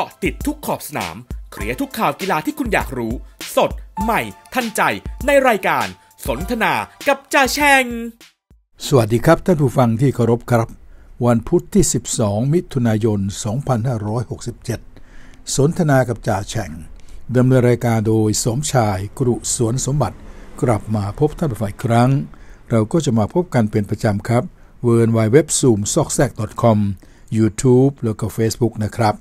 กาะติดทุกขอบสนาม เคลียร์ทุกข่าวกีฬาที่คุณอยากรู้ สด ใหม่ ทันใจ ในรายการสนทนากับจ่าแชง สวัสดีครับท่านผู้ฟังที่เคารพครับ วันพุทธที่ 12 มิถุนายน 2567 สนทนากับจ่าแชงดำเนินรายการโดยสมชายกรุสวนสมบัติ กลับมาพบท่านผู้ฟังครั้ง เราก็จะมาพบกันเป็นประจำครับ เวิร์นไวเว็บซูมซอกแซก .com YouTube แล้วก็ Facebook นะครับ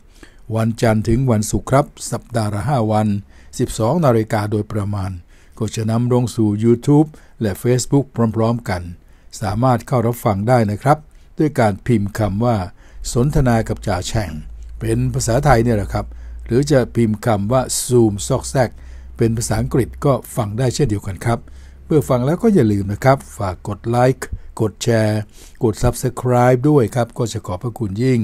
วันจันทร์ถึงวันศุกร์ครับ สัปดาห์ละ5วัน 12 นาฬิกาโดยประมาณก็จะนำลงสู่ YouTube และ Facebook พร้อมๆกัน สามารถเข้ารับฟังได้นะครับ ด้วยการพิมพ์คำว่า สนทนากับจ่าแฉ่งเป็นภาษาไทยเนี่ยแหละครับ หรือจะพิมพ์คำว่า Zoom ซอกแซกเป็นภาษาอังกฤษก็ฟังได้เช่นเดียวกันครับเมื่อฟังแล้วก็อย่าลืมนะครับ ฝากกดไลค์กดแชร์กด Subscribe ด้วยครับ ก็จะขอบพระคุณยิ่ง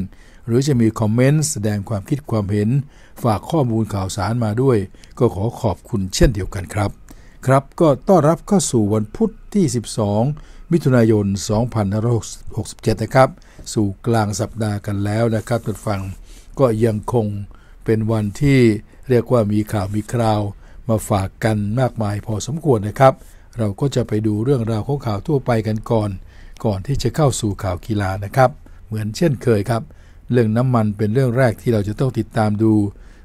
รือจะมีคอมเมนต์แสดงความคิดความเห็น ฝากข้อมูลข่าวสารมาด้วย ก็ขอขอบคุณเช่นเดียวกันครับ ครับก็ต้อนรับเข้าสู่วันพุธที่ 12 มิถุนายน2567 นะครับ สู่กลางสัปดาห์กันแล้วนะครับท่านฟังก็ยังคงเป็นวันที่เรียกว่ามีข่าวมีคราว มาฝากกันมากมายพอสมควรนะครับ เราก็จะไปดูเรื่องราวของข่าวทั่วไปกันก่อน ก่อนที่จะเข้าสู่ข่าวกีฬานะครับ เหมือนเช่นเคยครับเรื่องน้ำมันเป็นเรื่องแรกที่เราจะต้องติดตามดู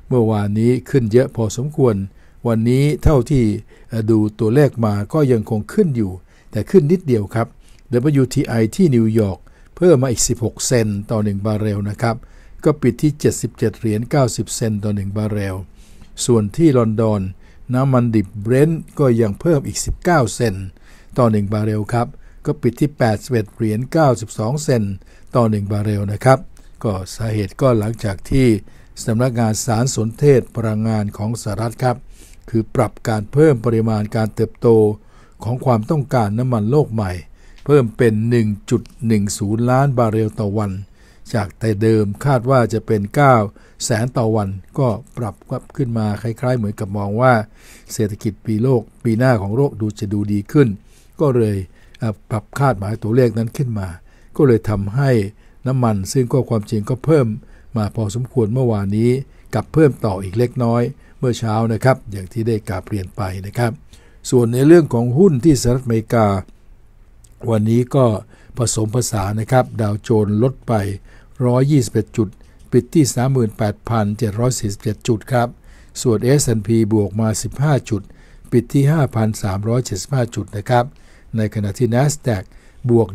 เมื่อวานนี้ขึ้นเยอะพอสมควร วันนี้เท่าที่ดูตัวเลขมาก็ยังคงขึ้นอยู่ แต่ขึ้นนิดเดียวครับ WTI ที่นิวยอร์กเพิ่มมาอีก 16 เซนต์ต่อ 1 บาร์เรลนะครับ ก็ปิดที่ 77 เหรียญ90 เซนต์ต่อ1 บาร์เรล ส่วนที่ลอนดอน น้ำมันดิบเบรนท์ก็ยังเพิ่มอีก19เซนต์ต่อ1บาร์เรลครับ ก็ปิดที่81เหรียญ92 เซนต์ต่อ1บาร์เรลนะครับก็สาเหตุก็หลังจากที่สำนักงานสารสนเทศพลังงานของสหรัฐครับ คือปรับการเพิ่มปริมาณการเติบโตของความต้องการน้ำมันโลกใหม่ เพิ่มเป็น 1.10 ล้านบาร์เรลต่อวัน จากแต่เดิมคาดว่าจะเป็น 9แสนต่อวันก็ปรับกลับขึ้นมาคล้ายๆเหมือนกับมองว่า เศรษฐกิจปีโลกปีหน้าของโลกดูจะดูดีขึ้น ก็เลยปรับคาดหมายตัวเลขนั้นขึ้นมา ก็เลยทำให้น้ำมันซึ่งก็ความจริงก็เพิ่มมาพอสมควรเมื่อวานนี้กับเพิ่มต่ออีกเล็กน้อยเมื่อเช้านะครับ อย่างที่ได้กล่าวเปลี่ยนไปนะครับ ส่วนในเรื่องของหุ้นที่สหรัฐอเมริกา วันนี้ก็ผสมผสานนะครับ ดาวโจนลดไป 121 จุด ปิดที่ 38,747จุดครับ ส่วน S&P บวกมา 15 จุด ปิดที่ 5,375 จุดนะครับ ในขณะที่ NASDAQ บวก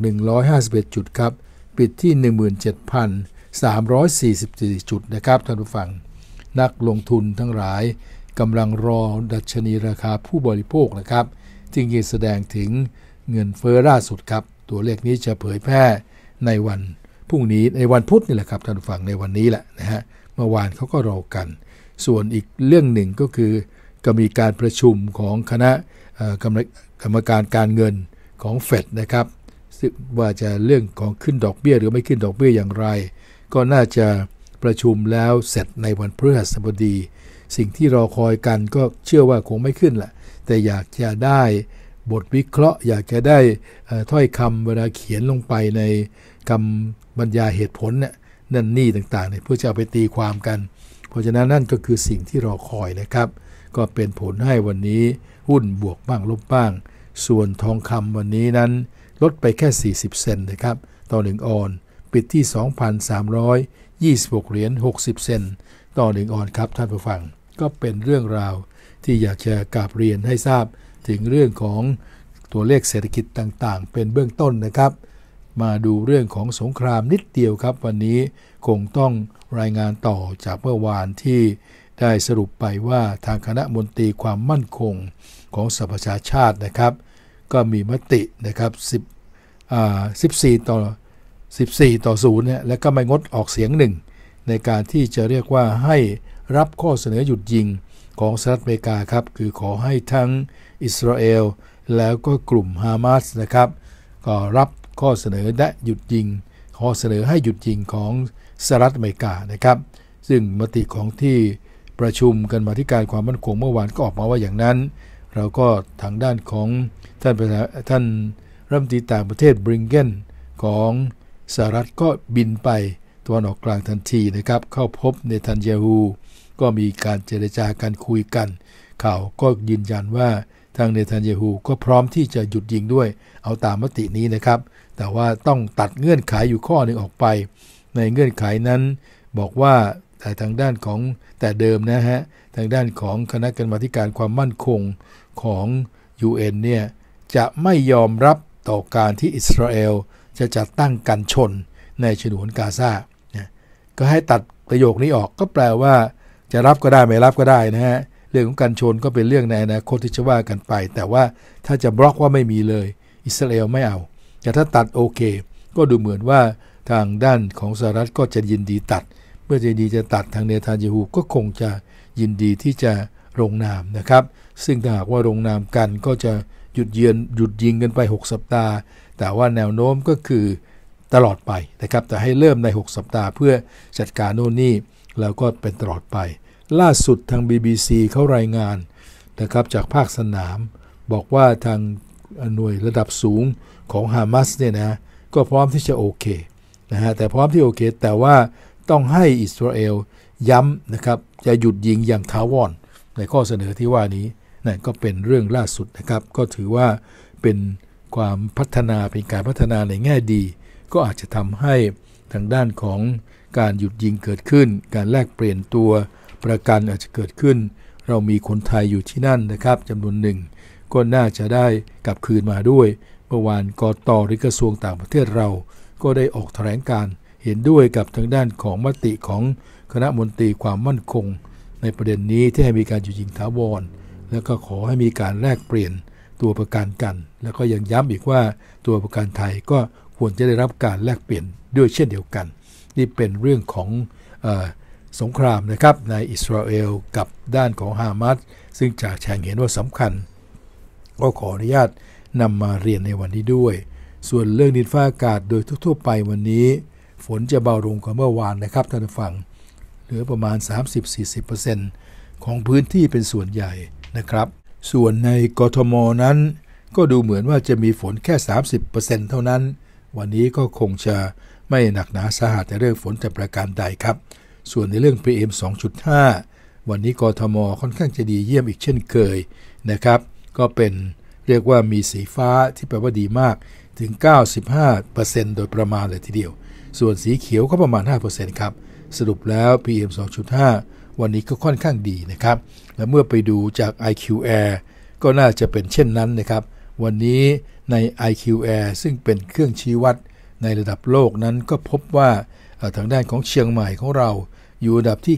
151จุดครับปิดที่ 17,344 จุดนะครับท่านผู้ฟัง นักลงทุนทั้งหลายกำลังรอดัชนีราคาผู้บริโภคนะครับจึงแสดงถึงเงินเฟอ้อล่าสุดครับ ตัวเลขนี้จะเผยแพร่ในวันพรุ่งนี้ในวันพุธนี่แหละครับท่านผู้ฟังในวันนี้แหละนะฮะเมื่อวานเขาก็รอกัน ส่วนอีกเรื่องหนึ่งก็คือ ก็มีการประชุมของคณะกรรมการการเงินของเฟดนะครับว่าจะเรื่องของขึ้นดอกเบี้ยหรือไม่ขึ้นดอกเบี้ยอย่างไร ก็น่าจะประชุมแล้วเสร็จในวันพฤหัสบดี สิ่งที่รอคอยกันก็เชื่อว่าคงไม่ขึ้นแหละแต่อยากจะได้บทวิเคราะห์ อยากจะได้ถ้อยคำเวลาเขียนลงไปในคำบรรยายเหตุผลเนี่ยนั่นนี่ต่างๆเนี่ยเพื่อจะเอาไปตีความกัน เพราะฉะนั้นนั่นก็คือสิ่งที่รอคอยนะครับ ก็เป็นผลให้วันนี้หุ้นบวกบ้างลบบ้าง ส่วนทองคำวันนี้นั้นลดไปแค่ 40 เซนนะครับ ต่อ 1ออน ปิดที่ 2,326 เหรียญ 60 เซน ต่อ 1ออนครับท่านผู้ฟัง ก็เป็นเรื่องราวที่อยากจะกราบเรียนให้ทราบถึงเรื่องของตัวเลขเศรษฐกิจต่าง ๆ เป็นเบื้องต้นนะครับ มาดูเรื่องของสงครามนิดเดียวครับ วันนี้คงต้องรายงานต่อจากเมื่อวานที่ได้สรุปไปว่าทางคณะมนตรีความมั่นคงของสหประชาชาตินะครับ ก็มีมตินะครับ14ต่อ14ต่อ0เนี่ยแล้วก็ไม่งดออกเสียงหนึ่งในการที่จะเรียกว่าให้รับข้อเสนอหยุดยิงของสหรัฐอเมริกาครับคือขอให้ทั้งอิสราเอลแล้วก็กลุ่มฮามาสนะครับก็รับข้อเสนอและหยุดยิงข้อเสนอให้หยุดยิงของสหรัฐอเมริกานะครับ ซึ่งมติของที่ประชุมกันมาที่การความมั่นคงเมื่อวานก็ออกมาว่าอย่างนั้น เราก็ทางด้านของท่านท่านรัฐมนตรีต่างประเทศ บริงเกนของสหรัฐก็บินไปตัวนออกกลางทันทีนะครับเข้าพบเนทันยาฮูก็มีการเจรจาการคุยกันข่าวก็ยืนยันว่าทางเนทันยาฮูก็พร้อมที่จะหยุดยิงด้วย เอาตามมตินี้นะครับ แต่ว่าต้องตัดเงื่อนไขอยู่ข้อหนึ่งออกไป ในเงื่อนไขนั้นบอกว่าแต่ทางด้านของแต่เดิมนะฮะทางด้านของคณะกรรมาการความมั่นคงของ UN เนี่ยจะไม่ยอมรับต่อการที่อิสราเอลจะจัดตั้งกันชน ในฉนวนกาซาก็ให้ตัดประโยคนี้ออกก็แปลว่า จะรับก็ได้ไม่รับก็ได้นะฮะเรื่องของการชนก็เป็นเรื่องในอนาคตที่จะว่ากันไป แต่ว่า ถ้าจะบล็อกว่าไม่มีเลย อิสราเอลไม่เอาแต่ถ้าตัดโอเค ก็ดูเหมือนว่า ทางด้านของสหรัฐก็จะยินดีตัด เมื่อจะดีจะตัดทางเนทานยฮูก็คงจะยินดีที่จะลงนามนะครับ ซึ่งถ้าหากว่าลงนามกันก็จะหยุดเยือนหยุดยิงกันไป 6 สัปดาห์แต่ว่าแนวโน้มก็คือตลอดไปนะครับแต่ให้เริ่มใน 6 สัปดาห์เพื่อจัดการโน่นนี่แล้วก็เป็นตลอดไป ล่าสุดทาง BBC เขารายงานนะครับจากภาคสนาม บอกว่าทางหน่วยระดับสูงของฮามาสเนี่ยนะก็พร้อมที่จะโอเคนะฮะแต่พร้อมที่โอเค แต่ว่าต้องให้อิสราเอลย้ำนะครับจะหยุดยิงอย่างท้าวอนในข้อเสนอที่ว่านี้นั่นก็เป็นเรื่องล่าสุดนะครับ ก็ถือว่าเป็นความพัฒนาเป็นการพัฒนาในแง่ดี ก็อาจจะทำให้ทางด้านของการหยุดยิงเกิดขึ้น การแลกเปลี่ยนตัวประกันอาจจะเกิดขึ้น เรามีคนไทยอยู่ที่นั่นนะครับจำนวนหนึ่ง ก็น่าจะได้กลับคืนมาด้วยเมื่อวานกอตอริกระทรวงต่างประเทศเรา ก็ได้ออกแถลงการเห็นด้วยกับทางด้านของมติของคณะมนตรีความมั่นคง ในประเด็นนี้ที่ให้มีการหยุดยิงถาวรแล้วก็ขอให้มีการแลกเปลี่ยนตัวประกันกัน แล้วก็ยังย้ำอีกว่าตัวประกันไทยก็ควรจะได้รับการแลกเปลี่ยนด้วยเช่นเดียวกัน นี่เป็นเรื่องของอสงครามนะครับในอิสราเอลกับด้านของฮามาส ซึ่งจากแฉงเห็นว่าสำคัญ ก็ขออนุญาตนำมาเรียนในวันนี้ด้วย ส่วนเรื่องดินฟ้าอากาศโดยทั่วๆไปวันนี้ ฝนจะเบาลงกว่าเมื่อวานนะครับท่านผู้ฟัง เหลือประมาณ 30-40%ของพื้นที่เป็นส่วนใหญ่นะครับ ส่วนในกทมนั้นก็ดูเหมือนว่าจะมีฝนแค่ 30%เเท่านั้น วันนี้ก็คงจะไม่หนักหนาสาหัสในเรื่องฝนแต่ประการใดครับ ส่วนในเรื่อง PM 2.5 วันนี้กทม ค่อนข้างจะดีเยี่ยมอีกเช่นเคยนะครับ ก็เป็นเรียกว่ามีสีฟ้าที่แปลว่าดีมากถึง 95%โดยประมาณเลยทีเดียว ส่วนสีเขียวก็ประมาณ 5%ครับ สรุปแล้ว PM 2.5วันนี้ก็ค่อนข้างดีนะครับ และเมื่อไปดูจาก IQ Air ก็น่าจะเป็นเช่นนั้นนะครับ วันนี้ใน IQ Air ซึ่งเป็นเครื่องชี้วัดในระดับโลกนั้นก็พบว่าทางด้านของเชียงใหม่ของเราอยู่ระดับที่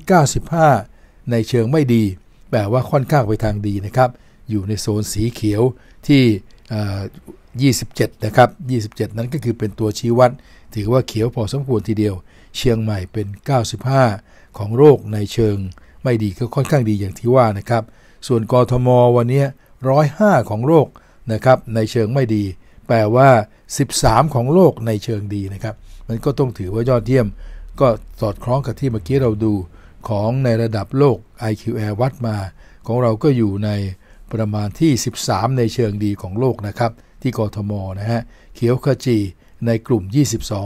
95 ในเชิงไม่ดี แปลว่าค่อนข้างไปทางดีนะครับ อยู่ในโซนสีเขียวที่ 27 นะครับ 27 นั้นก็คือเป็นตัวชี้วัด ถือว่าเขียวพอสมควรทีเดียว เชียงใหม่เป็น 95ของโรคในเชิงไม่ดีก็ค่อนข้างดีอย่างที่ว่านะครับ ส่วนกรทมวันนี้ร้อยห้าของโรคนะครับ ในเชิงไม่ดี แปลว่า 13 ของโลกในเชิงดีนะครับ มันก็ต้องถือว่ายอดเยี่ยมก็สอดคล้องกับที่เมื่อกี้เราดูของในระดับโลก IQR วัดมา ของเราก็อยู่ในประมาณที่ 13 ในเชิงดีของโลกนะครับ ที่กรทมนะฮะเขียวขจีในกลุ่ม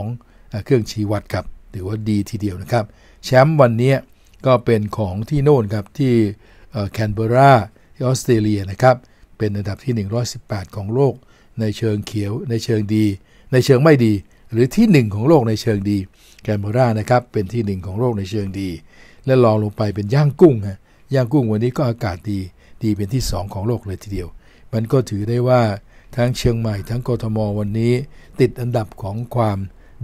22 เครื่องชี้วัดครับถือว่าดีทีเดียวนะครับแชมป์วันนี้ก็เป็นของที่โน่นครับที่แคนเบราที่ออสเตรเลียนะครับเป็นอันดับที่118ของโลกในเชิงเขียวในเชิงดี ในเชิงไม่ดี หรือที่ 1 ของโลกในเชิงดีแคนเบรานะครับเป็นที่1 ของโลกในเชิงดี และรองลงไปเป็นย่างกุ้งฮะย่างกุ้งวันนี้ก็อากาศดีดีเป็นที่ 2 ของโลกเลยทีเดียว มันก็ถือได้ว่าทั้งเชียงใหม่ทั้งกทมวันนี้ ติดอันดับของความ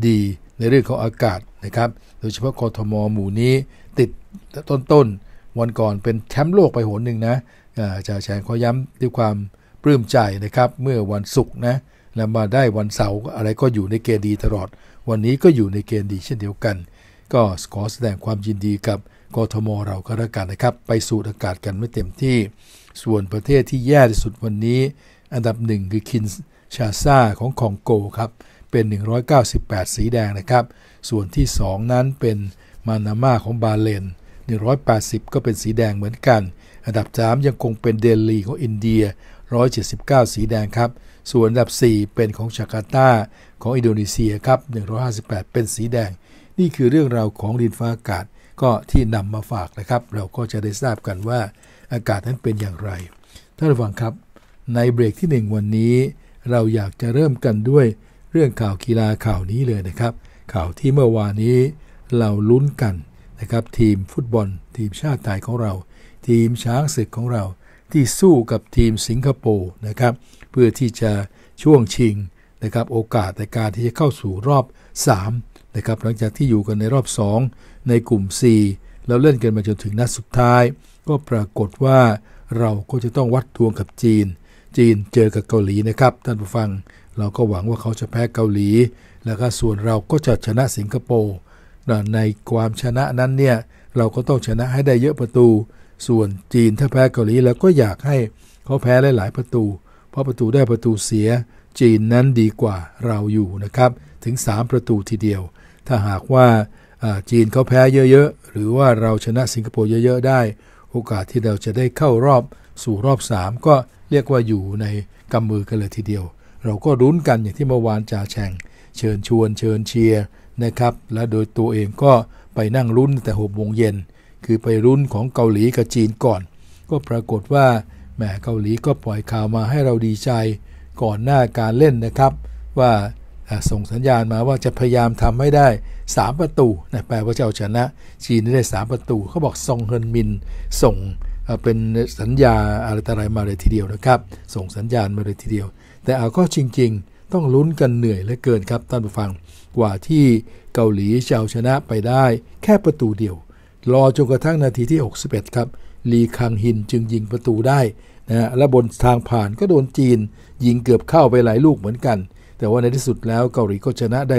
ดีในเรื่องของอากาศะครับโดยเฉพาะกทมหมู่นี้ติดต้นต้นวันก่อนเป็นแชมป์โลกไปโหนหนึ่งนะจะแชร์ขอย้ำด้วยความปลื้มใจนะครับเมื่อวันศุกร์นะแล้วมาได้วันเสาร์อะไรก็อยู่ในเกณฑ์ดีตลอด วันนี้ก็อยู่ในเกณฑ์ดีเช่นเดียวกัน ก็ขอแสดงความยินดีกับกทมเราก็แล้วกันนะครับ ไปสู่อากาศกันไม่เต็มที่ ส่วนประเทศที่แย่ที่สุดวันนี้ อันดับหนึ่งคือคินชาซาของคองโกครับเป็น 198 สีแดงนะครับส่วนที่ 2 นั้นเป็นมานาม่าของบาเลน180 ก็เป็นสีแดงเหมือนกัน อันดับ 3 ยังคงเป็นเดลีของอินเดีย 179 สีแดงครับ ส่วนอันดับ 4 เป็นของจาการ์ตาของอินโดนีเซียครับ 158 เป็นสีแดง นี่คือเรื่องราวของดินฟ้าอากาศก็ที่นำมาฝากนะครับ เราก็จะได้ทราบกันว่าอากาศนั้นเป็นอย่างไร ท่านผู้ฟังครับ ในเบรกที่ 1 วันนี้ เราอยากจะเริ่มกันด้วยเรื่องข่าวกีฬาข่าวนี้เลยนะครับข่าวที่เมื่อวานนี้เราลุ้นกันนะครับ ทีมฟุตบอลทีมชาติไทยของเรา ทีมช้างศึกของเรา ที่สู้กับทีมสิงคโปร์นะครับ เพื่อที่จะช่วงชิงนะครับ โอกาสในการที่จะเข้าสู่รอบ 3 นะครับหลังจากที่อยู่กันในรอบ 2 ในกลุ่มแเราเล่นกันมาจนถึงนัดสุดท้าย ก็ปรากฏว่าเราก็จะต้องวัดทวงกับจีน จีนเจอกับเกาหลีนะครับท่านผู้ฟังเราก็หวังว่าเขาจะแพ้เกาหลีแล้วก็ส่วนเราก็จะชนะสิงคโปร์ในความชนะนั้นเนี่ย เราก็ต้องชนะให้ได้เยอะประตู ส่วนจีนถ้าแพ้เกาหลีแล้วก็อยากให้เขาแพ้หลาย ๆ ประตู เพราะประตูได้ประตูเสีย จีนนั้นดีกว่าเราอยู่นะครับ ถึง 3 ประตูทีเดียว ถ้าหากว่าจีนเขาแพ้เยอะ ๆ หรือว่าเราชนะสิงคโปร์เยอะ ๆ ได้ โอกาสที่เราจะได้เข้ารอบสู่รอบ3ก็เรียกว่าอยู่ในกำมือกันเลยทีเดียว เราก็รุ้นกันอย่างที่เมื่อวานจ่าแชงเชิญชวนเชิญเชียร์นะครับและโดยตัวเองก็ไปนั่งรุ่นแต่หกโมงเย็นคือไปรุ่นของเกาหลี กับจีนก่อน ก็ปรากฏว่าแหมเกาหลีก็ปล่อยข่าวมาให้เราดีใจก่อนหน้าการเล่นนะครับ ว่าส่งสัญญาณมาว่าจะพยายามทำให้ได้3ประตูนะแปลว่าจะเอาชนะ จีนได้3ประตูเขาบอกซองเฮินมิน ส่งเป็นสัญญาอะไรต่ออะไรมาเลยทีเดียวนะครับ ส่งสัญญาณมาเลยทีเดียว แต่เอาก็จริงๆต้องลุ้นกันเหนื่อยเหลือเกินครับท่านผู้ฟัง กว่าที่เกาหลีจะเอาชนะไปได้ แค่ประตูเดียวรอจนกระทั่งนาทีที่ 61 ครับ ลีคังฮินจึงยิงประตูได้นะฮะและบนทางผ่านก็โดนจีน ยิงเกือบเข้าไปหลายลูกเหมือนกัน แต่ว่าในที่สุดแล้วเกาหลีก็ชนะได้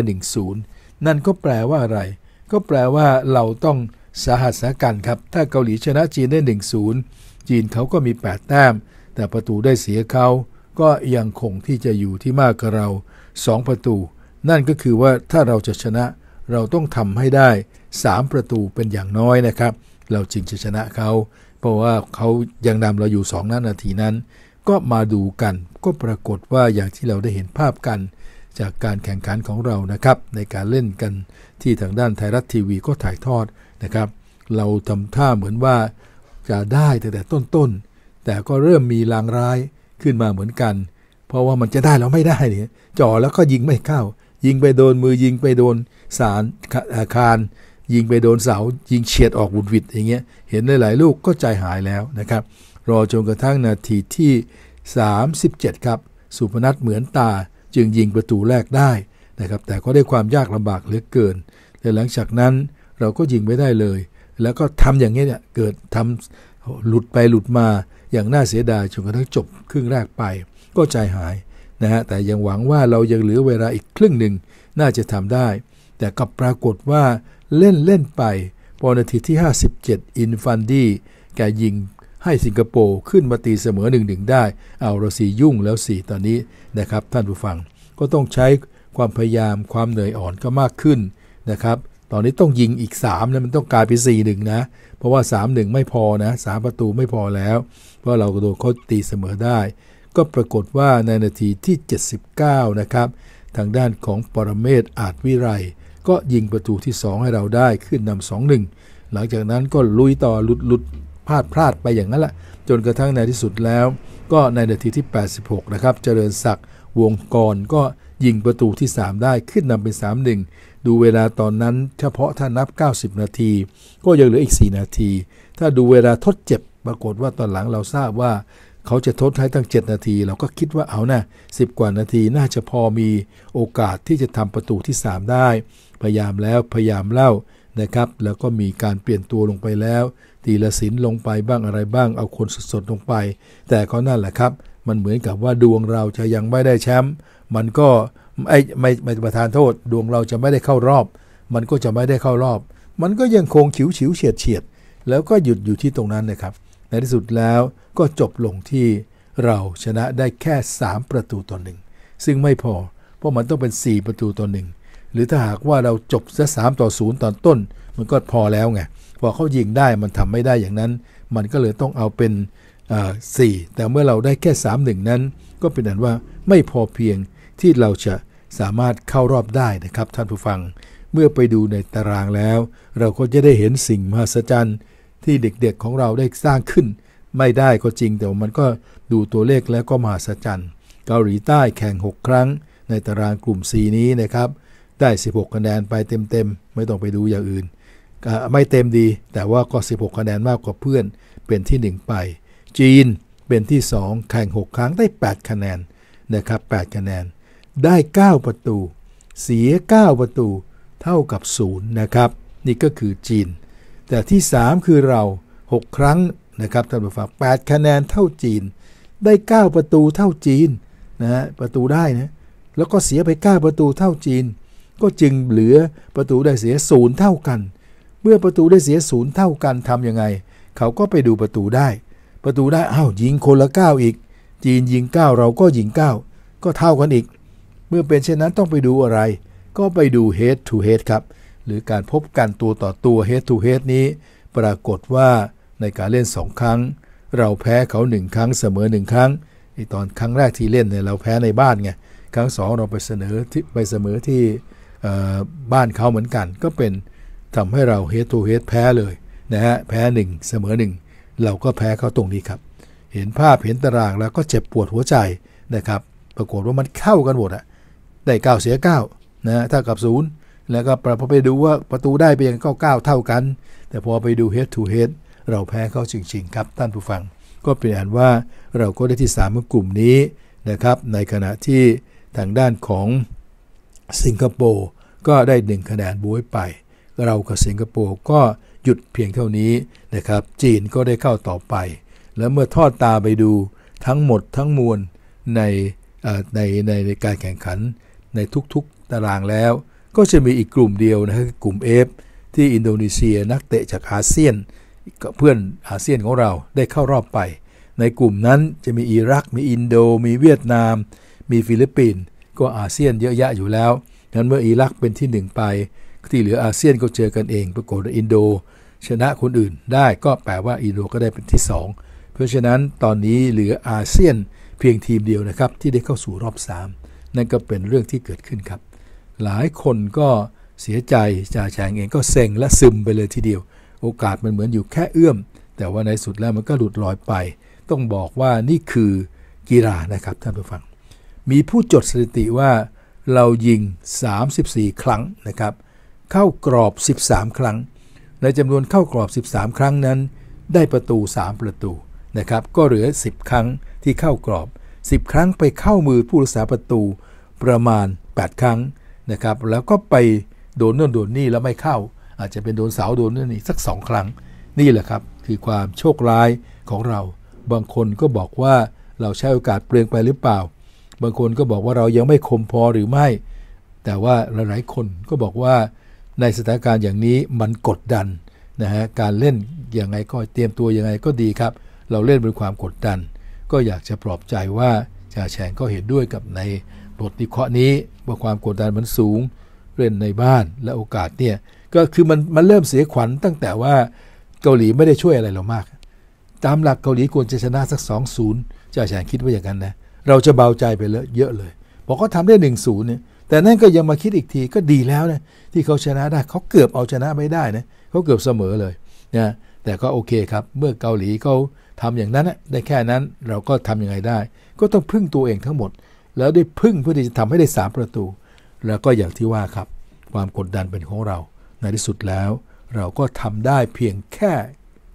1-0 นั่นก็แปลว่าอะไรก็แปลว่าเราต้องสาหัสสากันครับ ถ้าเกาหลีชนะจีนได้ 1-0จีนเขาก็มี8แต้มแต่ประตูได้เสียเขาก็ยังคงที่จะอยู่ที่มากกว่าเรา 2 ประตู นั่นก็คือว่าถ้าเราจะชนะ เราต้องทำให้ได้ 3 ประตูเป็นอย่างน้อยนะครับ เราจึงจะชนะเขาเพราะว่าเขายังนำเราอยู่2นาทีนั้น ก็มาดูกันก็ปรากฏว่าอย่างที่เราได้เห็นภาพกัน จากการแข่งขันของเรานะครับ ในการเล่นกันที่ทางด้านไทยรัฐทีวีก็ถ่ายทอดนะครับ เราทำท่าเหมือนว่า จะได้แต่แต่ต้นๆแต่ก็เริ่มมีลางร้ายขึ้นมาเหมือนกัน เพราะว่ามันจะได้เราไม่ได้เนี่ย จ่อแล้วก็ยิงไม่เข้า ยิงไปโดนมือยิงไปโดนสารอาคารยิงไปโดนเสายิงเฉียดออกบุดวิดอย่างเงี้ย เห็นหลายๆลูกก็ใจหายแล้วนะครับ รอจนกระทั่งนาทีที่ 37 ครับ สุพนัทเหมือนตา จึงยิงประตูแรกได้นะครับ แต่ก็ได้ความยากลำบากเหลือเกิน แต่หลังจากนั้นเราก็ยิงไม่ได้เลย แล้วก็ทำอย่างเงี้ยเกิดทำหลุดไปหลุดมาอย่างน่าเสียดายจนกระทั่งจบครึ่งแรกไปก็ใจหายนะฮะ แต่ยังหวังว่าเรายังเหลือเวลาอีกครึ่งหนึ่งน่าจะทำได้ แต่กับปรากฏว่าเล่นเล่นไป พอนาทีที่ 57 อินฟันดี้แกยิงให้สิงคโปร์ขึ้นมาตีเสมอหนึ่่งงหนึได้ เอาเราสียุ่งแล้วสีตอนนี้นะครับ ท่านผู้ฟังก็ต้องใช้ความพยายามความเหนื่อยอ่อนก็มากขึ้นนะครับ ตอนนี้ต้องยิงอีก3นะมันต้องกลายเป็น4 1นะ เพราะว่า3 1ไม่พอนะ 3 ประตูไม่พอแล้วว่าเราโดนเขาตีเสมอได้ ก็ปรากฏว่าในนาทีที่79นะครับ ทางด้านของปรเมศอาจวิไลก็ยิงประตูที่2ให้เราได้ขึ้นนำสองหนึ่งหลังจากนั้นก็ลุยต่อหลุดลุดพลาดพลาดไปอย่างนั้นแหละ จนกระทั่งในที่สุดแล้ว ก็ในนาทีที่ 86นะครับเจริญศักดิ์วงกรก็ยิงประตูที่ 3 ได้ขึ้นนำเป็น 3 1 ดูเวลาตอนนั้นเฉพาะถ้านับ 90 นาที ก็ยังเหลืออีก 4 นาที ถ้าดูเวลาทดเจ็บปรากฏว่าตอนหลังเราทราบว่าเขาจะทด้ายตั้ง 7 นาที เราก็คิดว่าเอานะ10 กว่านาทีน่าจะพอมีโอกาสที่จะทำประตูที่ 3 ได้ พยายามแล้วพยายามเล่านะครับ แล้วก็มีการเปลี่ยนตัวลงไปแล้วตีละสินลงไปบ้างอะไรบ้างเอาคนสดๆลงไป แต่ก็นั่นแหละครับ มันเหมือนกับว่าดวงเราจะยังไม่ได้แชมป์มันก็ไม่ไม่ไม่ประทานโทษ ดวงเราจะไม่ได้เข้ารอบ มันก็จะไม่ได้เข้ารอบ มันก็ยังคงขิวฉิวเฉียดเฉียดแล้วก็หยุดอยู่ที่ตรงนั้นนะครับในที่สุดแล้วก็จบลงที่เราชนะได้แค่3ประตูต่อหนึ่งซึ่งไม่พอ เพราะมันต้องเป็น 4 ประตูต่อหนึ่งหรือถ้าหากว่าเราจบซะสามต่อศูนย์ตอนต้น มันก็พอแล้วไงพอเขายิงได้มันทำไม่ได้อย่างนั้น มันก็เลยต้องเอาเป็นสี่แต่เมื่อเราได้แค่3ามหนึ่งนั้นก็เป็นอันว่าไม่พอเพียงที่เราจะสามารถเข้ารอบได้นะครับท่านผู้ฟังเมื่อไปดูในตารางแล้ว เราก็จะได้เห็นสิ่งมหัศจรรย์ที่เด็กๆของเราได้สร้างขึ้น ไม่ได้ก็จริงแต่มันก็ดูตัวเลขแล้วก็มหาศจรรย์เกาหลีใต้แข่ง 6 ครั้งในตารางกลุ่ม C นี้นะครับได้ 16 คะแนนไปเต็มๆ ไม่ต้องไปดูอย่างอื่น ไม่เต็มดีแต่ว่าก็ 16 คะแนนมากกว่าเพื่อน เป็นที่ 1 ไป จีนเป็นที่ 2 แข่ง 6 ครั้งได้ 8 คะแนนนะครับ8คะแนน ได้ 9 ประตู เสีย 9 ประตู เท่ากับ 0นะครับนี่ก็คือจีนแต่ที่ 3 คือเรา 6 ครั้งนะครับท่านผู้ฟัง8คะแนนเท่าจีนได้ 9 ประตูเท่าจีนนะฮะประตูได้นะแล้วก็เสียไป 9 ประตูเท่าจีน ก็จึงเหลือประตูได้เสียศูนย์เท่ากัน เมื่อประตูได้เสียศูนย์เท่ากันทํำยังไง เขาก็ไปดูประตูได้ ประตูได้อ้าวยิงคนละ9อีกจีนยิง 9 เราก็ยิง 9 ก็เท่ากันอีก เมื่อเป็นเช่นนั้นต้องไปดูอะไร ก็ไปดู head to head ครับหรือการพบกันตัวต่อตัวเฮ a d to head นี้ ปรากฏว่าในการเล่น 2 ครั้ง เราแพ้เขา 1 ครั้งเสมอ 1 ครั้งไอตอนครั้งแรกที่เล่นเนี่ยเราแพ้ในบ้านไงครั้ง 2 เราไปเสนอที่ไปเสมอที่บ้านเขาเหมือนกัน ก็เป็นทำให้เราเฮ a d to head แพ้เลยนะฮะแพ้ 1 เสมอ 1 เราก็แพ้เขาตรงนี้ครับ เห็นภาพเห็นตารางแล้วก็เจ็บปวดหัวใจนะครับปรากฏว่ามันเข้ากันหมดอะได้9เสีย9นะถ้ากับ0แล้วก็พอไปดูว่าประตูได้เพียงกาวเท่ากัน แต่พอไปดู head to head เราแพ้เขาจริงๆ ครับท่านผู้ฟัง ก็เป็นอันว่าเราก็ได้ที่3ของกลุ่มนี้นะครับ ในขณะที่ทางด้านของสิงคโปร์ก็ได้1คะแนนบุ้ยไป เรากับสิงคโปร์ก็หยุดเพียงเท่านี้นะครับ จีนก็ได้เข้าต่อไป แล้วเมื่อทอดตาไปดูทั้งหมดทั้งมวลในในในในการแข่งขันในทุกๆตารางแล้วก็จะมีอีกกลุ่มเดียวนะคือกลุ่ม F ที่อินโดนีเซียนักเตะจากอาเซียนเพื่อนอาเซียนของเราได้เข้ารอบไปในกลุ่มนั้นจะมีอิรัก มีอินโด มีเวียดนามมีฟิลิปปินส์ก็อาเซียนเยอะแยะอยู่แล้วนั้นเมื่ออิรักเป็นที่หนึ่งไปที่เหลืออาเซียนก็เจอกันเองปรากฏอินโด ชนะคนอื่นได้ก็แปลว่าอินโดก็ได้เป็นที่2 เพราะฉะนั้นตอนนี้เหลืออาเซียนเพียงทีมเดียวนะครับที่ได้เข้าสู่รอบ 3 นั่นก็เป็นเรื่องที่เกิดขึ้นครับหลายคนก็เสียใจ จ่าแฉงเองก็เซ็งและซึมไปเลยทีเดียว โอกาสมันเหมือนอยู่แค่เอื้อม แต่ว่าในสุดแล้วมันก็หลุดลอยไป ต้องบอกว่านี่คือกีฬานะครับท่านผู้ฟัง มีผู้จดสถิติว่าเรายิง 34 ครั้งนะครับ เข้ากรอบ 13 ครั้ง ในจำนวนเข้ากรอบ 13 ครั้งนั้น ได้ประตู 3 ประตูนะครับ ก็เหลือ 10 ครั้งที่เข้ากรอบ 10 ครั้งไปเข้ามือผู้รักษาประตูประมาณ 8 ครั้งนะครับแล้วก็ไปโดนนู่นโดนนี่แล้วไม่เข้า อาจจะเป็นโดนเสาโดนนู่นนี่สักสองครั้งนี่แหละครับ คือความโชคร้ายของเรา บางคนก็บอกว่าเราใช้โอกาสเปลืองไปหรือเปล่า บางคนก็บอกว่าเรายังไม่คมพอหรือไม่ แต่ว่าหลายๆคนก็บอกว่าในสถานการณ์อย่างนี้มันกดดันนะฮะการเล่นยังไงก็เตรียมตัวยังไงก็ดีครับ เราเล่นเป็นความกดดัน ก็อยากจะปลอบใจว่าจ่าแฉงก็เห็นด้วยกับในบทวิเคราะห์นี้ว่าความกดดันมันสูงเล่นในบ้านและโอกาสเนี่ยก็คือมันมันเริ่มเสียขวัญตั้งแต่ว่าเกาหลีไม่ได้ช่วยอะไรเรามาก ตามหลักเกาหลีควรจะชนะ สัก2 0จ่าแฉงคิดว่าอย่างนั้นนะ เราจะเบาใจไปเลยเยอะเลยบอกเขาทำได้1นศูนย์เนี่ยแต่นั่นก็ยังมาคิดอีกทีก็ดีแล้วนะที่เขาชนะได้เขาเกือบเอาชนะไม่ได้นะเขาเกือบเสมอเลยนะแต่ก็โอเคครับเมื่อเกาหลีเขาทำอย่างนั้นได้แค่นั้นเราก็ทำยังไงได้ ก็ต้องพึ่งตัวเองทั้งหมดแล้วได้พึ่งเพื่อที่จะทำให้ได้ 3 ประตู แล้วก็อย่างที่ว่าครับ ความกดดันเป็นของเรา ในที่สุดแล้ว เราก็ทำได้เพียงแค่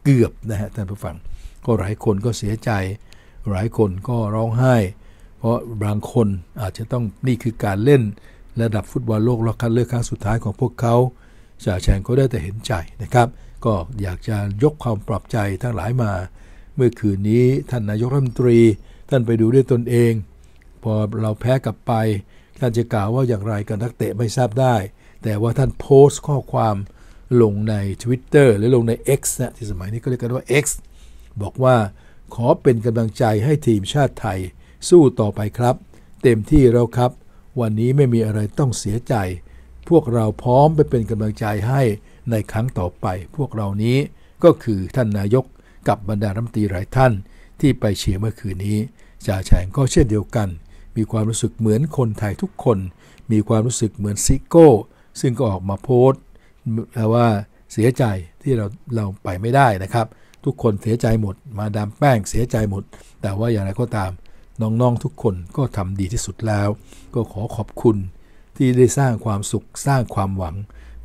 เกือบนะฮะท่านผู้ฟัง ก็หลายคนก็เสียใจ หลายคนก็ร้องไห้ เพราะบางคนอาจจะต้อง นี่คือการเล่น ระดับฟุตบอลโลกรอบคัดเลือกครั้งสุดท้ายของพวกเขาจ่าแชงก็ได้แต่เห็นใจนะครับ ก็อยากจะยกความปรับใจทั้งหลายมา เมื่อคืนนี้ท่านนายกรัฐมนตรีท่านไปดูด้วยตนเองพอเราแพ้กลับไปท่านจะกล่าวว่าอย่างไรกับนักเตะไม่ทราบได้ แต่ว่าท่านโพสต์ข้อความลงใน Twitter หรือลงใน X นะที่สมัยนี้ก็เรียกกันว่า X บอกว่า ขอเป็นกำลังใจให้ทีมชาติไทย สู้ต่อไปครับ เต็มที่แล้วครับ วันนี้ไม่มีอะไรต้องเสียใจ พวกเราพร้อมไปเป็นกำลังใจให้ในครั้งต่อไป พวกเรานี้ก็คือท่านนายกกับบรรดารัฐมนตรีหลายท่านที่ไปเชียร์เมื่อคืนนี้จ่าแฉงก็เช่นเดียวกันมีความรู้สึกเหมือนคนไทยทุกคน มีความรู้สึกเหมือนซิโก้ ซึ่งก็ออกมาโพสต์ว่าเสียใจที่เราเราไปไม่ได้นะครับ ทุกคนเสียใจหมด มาดามแป้งเสียใจหมด แต่ว่าอย่างไรก็ตาม น้องๆ ทุกคนก็ทำดีที่สุดแล้ว ก็ขอขอบคุณที่ได้สร้างความสุขสร้างความหวัง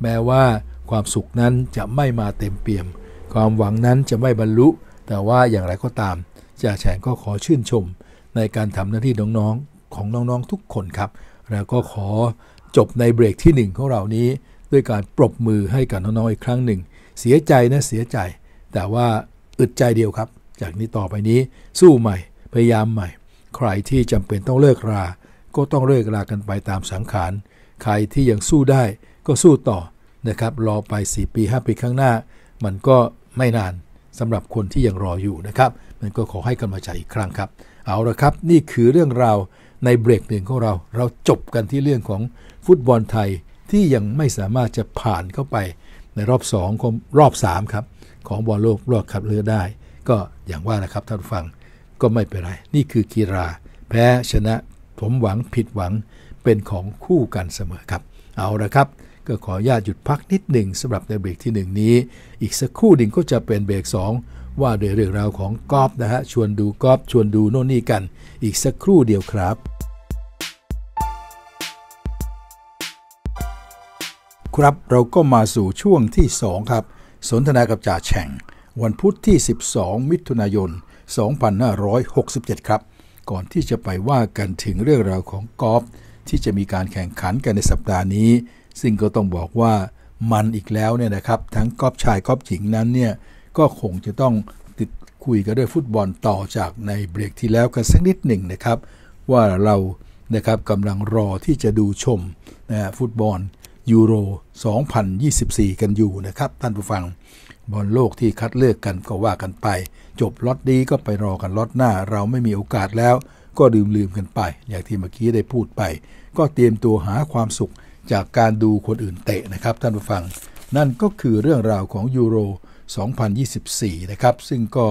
แม้ว่าความสุขนั้นจะไม่มาเต็มเปี่ยม ความหวังนั้นจะไม่บรรลุ แต่ว่าอย่างไรก็ตามจ่าแฉงก็ขอชื่นชมในการทำหน้าที่น้องๆของน้อง ๆ ทุกคนครับ แล้วก็ขอจบในเบรกที่ 1 ของเรานี้ ด้วยการปรบมือให้กับน้อง ๆ อีกครั้งหนึ่ง เสียใจนะเสียใจ แต่ว่าอึดใจเดียวครับ จากนี้ต่อไปนี้สู้ใหม่พยายามใหม่ ใครที่จำเป็นต้องเลิกรา ก็ต้องเลิกรากันไปตามสังขารใครที่ยังสู้ได้ก็สู้ต่อนะครับ รอไป 4 ปี5ปีข้างหน้า มันก็ไม่นานสำหรับคนที่ยังรออยู่นะครับ มันก็ขอให้กำลังใจอีกครั้งครับ เอาละครับนี่คือเรื่องราวในเบรกหนึ่งของเราเราจบกันที่เรื่องของฟุตบอลไทยที่ยังไม่สามารถจะผ่านเข้าไป ในรอบ2ของรอบ3ครับของบอลโลกรอบคัดเลือกได้ ก็อย่างว่านะครับท่านฟังก็ไม่เป็นไร นี่คือกีฬาแพ้ชนะผมหวังผิดหวังเป็นของคู่กันเสมอครับ เอาละครับ ก็ขอญาตหยุดพักนิดหนึ่งสำหรับในเบรกที่ 1 นี้ อีกสักครู่หนึ่งก็จะเป็นเบรก2ว่าด้วยเรื่องราวของกอล์ฟนะฮะชวนดูกอล์ฟชวนดูโน่นนี่กัน อีกสักครู่เดียวครับ ครับเราก็มาสู่ช่วงที่ 2 ครับสนทนากับจ่าแฉ่ง วันพุธที่ 12 มิถุนายน2567 ครับ ก่อนที่จะไปว่ากันถึงเรื่องราวของกอล์ฟที่จะมีการแข่งขันกันในสัปดาห์นี้ ซึ่งก็ต้องบอกว่ามันอีกแล้วเนี่ยนะครับ ทั้งกอล์ฟชายกอล์ฟหญิงนั้นเนี่ยก็คงจะต้องติดคุยกันด้วยฟุตบอลต่อจากในเบรกที่แล้วกันสักนิดหนึ่งนะครับ ว่าเรานะครับกำลังรอที่จะดูชมนะฟุตบอลยูโร2024 กันอยู่นะครับท่านผู้ฟัง บอลโลกที่คัดเลือกกันก็ว่ากันไป จบล็อตดีก็ไปรอกันล็อตหน้า เราไม่มีโอกาสแล้วก็ลืมๆกันไป อย่างที่เมื่อกี้ได้พูดไป ก็เตรียมตัวหาความสุขจากการดูคนอื่นเตะนะครับ ท่านผู้ฟัง นั่นก็คือเรื่องราวของยูโร2024 นะครับ ซึ่งก็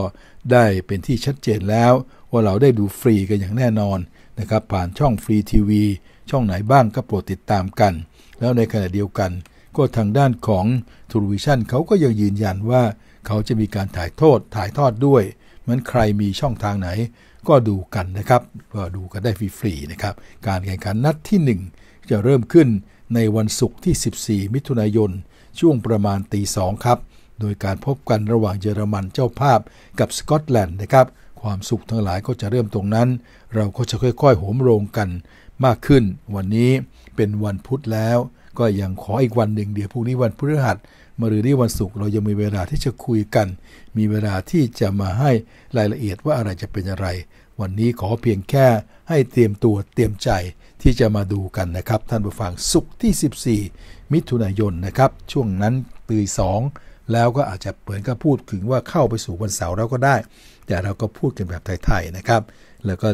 ได้เป็นที่ชัดเจนแล้ว ว่าเราได้ดูฟรีกันอย่างแน่นอนนะครับผ่านช่องฟรีทีวี ช่องไหนบ้างก็โปรดติดตามกัน แล้วในขณะเดียวกัน ก็ทางด้านของทูรูวิชั่นเขาก็ยังยืนยันว่า เขาจะมีการถ่ายทอดถ่ายทอดด้วยมันใครมีช่องทางไหน ก็ดูกันนะครับ ก็ดูกันได้ฟรีๆนะครับการแข่งขันนัดที่ 1 จะเริ่มขึ้นในวันศุกร์ที่ 14 มิถุนายนช่วงประมาณตีสองครับโดยการพบกันระหว่างเยอรมันเจ้าภาพกับสกอตแลนด์นะครับ ความสุขทั้งหลายก็จะเริ่มตรงนั้น เราก็จะค่อย ๆ โหมโรงกันมากขึ้นวันนี้เป็นวันพุธแล้ว ก็ยังขออีกวันหนึ่งเดี๋ยวพรุ่งนี้วันพฤหัสมรืนนี้วันศุกร์เรายังมีเวลาที่จะคุยกัน มีเวลาที่จะมาให้รายละเอียดว่าอะไรจะเป็นอะไร วันนี้ขอเพียงแค่ให้เตรียมตัวเตรียมใจที่จะมาดูกันนะครับ ท่านผู้ฟังศุกร์ที่14มิถุนายนนะครับ ช่วงนั้นตืีสองแล้วก็อาจจะเหมือนกับพูดถึงว่าเข้าไปสู่วันเสาร์แล้วก็ได้ แต่เราก็พูดกันแบบไทยๆนะครับ แล้วก็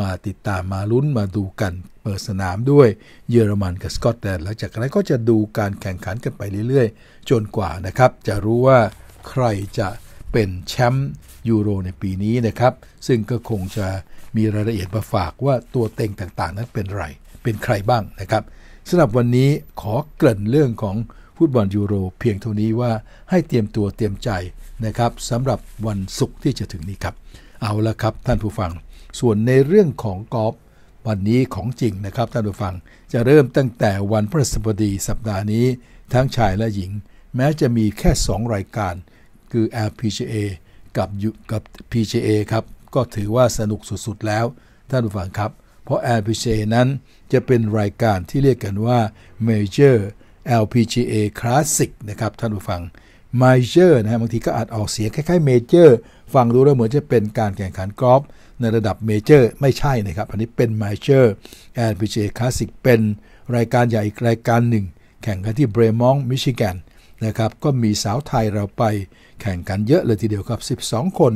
มาติดตามมาลุ้นมาดูกันเปิดสนามด้วย เยอรมันกับสกอตแลนด์หลังจากนั้นก็จะดูการแข่งขันกันไปเรื่อยๆจนกว่านะครับ จะรู้ว่าใครจะเป็นแชมป์ยูโร ในปีนี้นะครับซึ่งก็คงจะมีรายละเอียดมาฝากว่าตัวเต็งต่างๆ นั้นเป็นไรเป็นใครบ้างนะครับสำหรับวันนี้ขอเกริ่นเรื่องของฟุตบอลยูโร เพียงเท่านี้ว่าให้เตรียมตัวเตรียมใจนะครับสำหรับวันศุกร์ที่จะถึงนี้ครับ เอาละครับท่านผู้ฟัง ส่วนในเรื่องของกอล์ฟวันนี้ของจริงนะครับท่านผู้ฟังจะเริ่มตั้งแต่วันพฤหัสบดีสัปดาห์นี้ทั้งชายและหญิง แม้จะมีแค่2รายการ คือ LPGA กับกับ PGA ครับ ก็ถือว่าสนุกสุดๆแล้วท่านผู้ฟังครับ เพราะ LPGA นั้นจะเป็นรายการที่เรียกกันว่า Major LPGA Classic นะครับ ท่านผู้ฟัง m a j o r นะฮะบางทีก็อาจออกเสียงคล้าย ๆ Major ฟังดูแล้วเหมือนจะเป็นการแข่งขันกอล์ฟในระดับ Major ไม่ใช่นะครับ อันนี้เป็น m a j o r LPGA Classic เป็นรายการใหญ่อีกรายการหนึ่ง แข่งกันที่เบรมองมิชิแกนนะครับ ก็มีสาวไทยเราไป แข่งกันเยอะเลยทีเดียวครับ 12 คน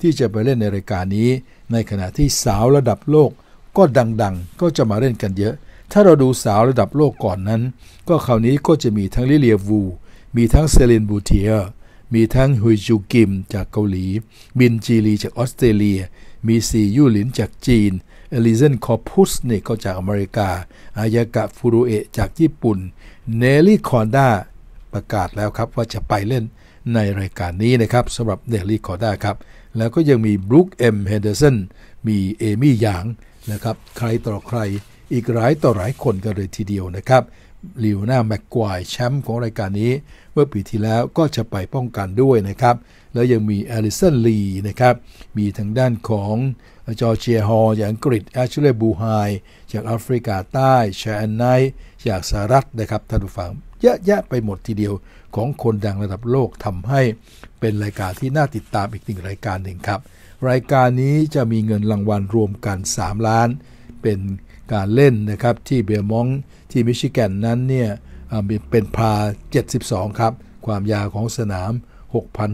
ที่จะไปเล่นในรายการนี้ ในขณะที่สาวระดับโลก ก็ดังๆ ก็จะมาเล่นกันเยอะถ้าเราดูสาวระดับโลกก่อนนั้น ก็คราวนี้ก็จะมีทั้งลิเลียวู มีทั้งเซเลนบูเทีย มีทั้งฮุยจูกิมจากเกาหลี บินจีรีจากออสเตรเลีย มีซียู่หลินจากจีนเอลิเซนคอพุสเนี่ยก็จากอเมริกา อายากะฟูรุเอะจากญี่ปุ่น เนลลี่คอนด้าประกาศแล้วครับว่าจะไปเล่นในรายการนี้นะครับสำหรับเนลลี่คอด้าครับ แล้วก็ยังมีบรูคเอ็มเฮนเดอร์สัน มีเอมี่หยางนะครับ ใครต่อใครอีกหลายต่อหลายคนกันเลยทีเดียวนะครับลิวนาแม็กควายแชมป์ของรายการนี้ เมื่อปีที่แล้วก็จะไปป้องกันด้วยนะครับ แล้วยังมีแอลิสันลีนะครับ มีทางด้านของจอร์เจียฮอลจากอังกฤษ แอชเลบูไฮจากแอฟริกาใต้ชาอนไนจากสหรัฐนะครับ ท่านผู้ฟังเยอะแยะไปหมดทีเดียวของคนดังระดับโลกทำให้เป็นรายการที่น่าติดตามอีกหนึ่งรายการหนึ่งครับ รายการนี้จะมีเงินรางวัลรวมกัน 3 ล้านเป็นการเล่นนะครับ ที่เบียร์มองที่มิชิแกนนั้นเนี่ยเป็นพา 72 ครับ ความยาวของสนาม